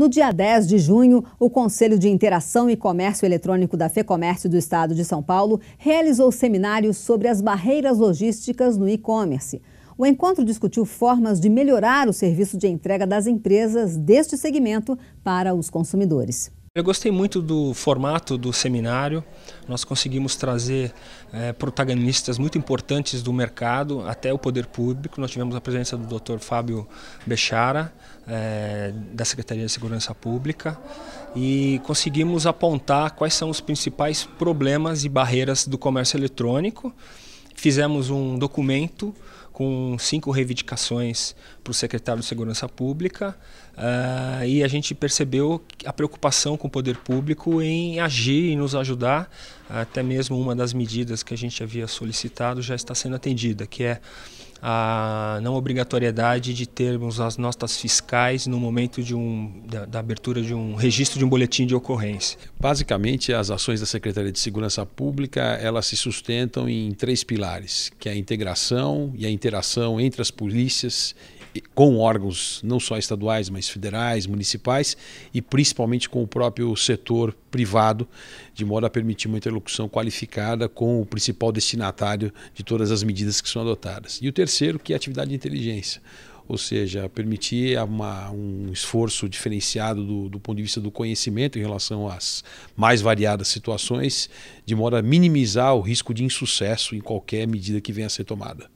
No dia 10 de junho, o Conselho de Interação e Comércio Eletrônico da FEComércio do Estado de São Paulo realizou seminários sobre as barreiras logísticas no e-commerce. O encontro discutiu formas de melhorar o serviço de entrega das empresas deste segmento para os consumidores. Eu gostei muito do formato do seminário. Nós conseguimos trazer eh, protagonistas muito importantes do mercado até o poder público. Nós tivemos a presença do Dr. Fábio Bechara, eh, da Secretaria de Segurança Pública, e conseguimos apontar quais são os principais problemas e barreiras do comércio eletrônico. Fizemos um documento com cinco reivindicações para o secretário de Segurança Pública uh, e a gente percebeu a preocupação com o poder público em agir e nos ajudar. Até mesmo uma das medidas que a gente havia solicitado já está sendo atendida, que é a não obrigatoriedade de termos as notas fiscais no momento de um, da, da, abertura de um registro de um boletim de ocorrência. Basicamente, as ações da Secretaria de Segurança Pública elas se sustentam em três pilares, que é a integração e a interação entre as polícias com órgãos não só estaduais, mas federais, municipais e principalmente com o próprio setor privado, de modo a permitir uma interlocução qualificada com o principal destinatário de todas as medidas que são adotadas. E o terceiro, que é a atividade de inteligência ou seja, permitir uma, um esforço diferenciado do, do, ponto de vista do conhecimento em relação às mais variadas situações, de modo a minimizar o risco de insucesso em qualquer medida que venha a ser tomada.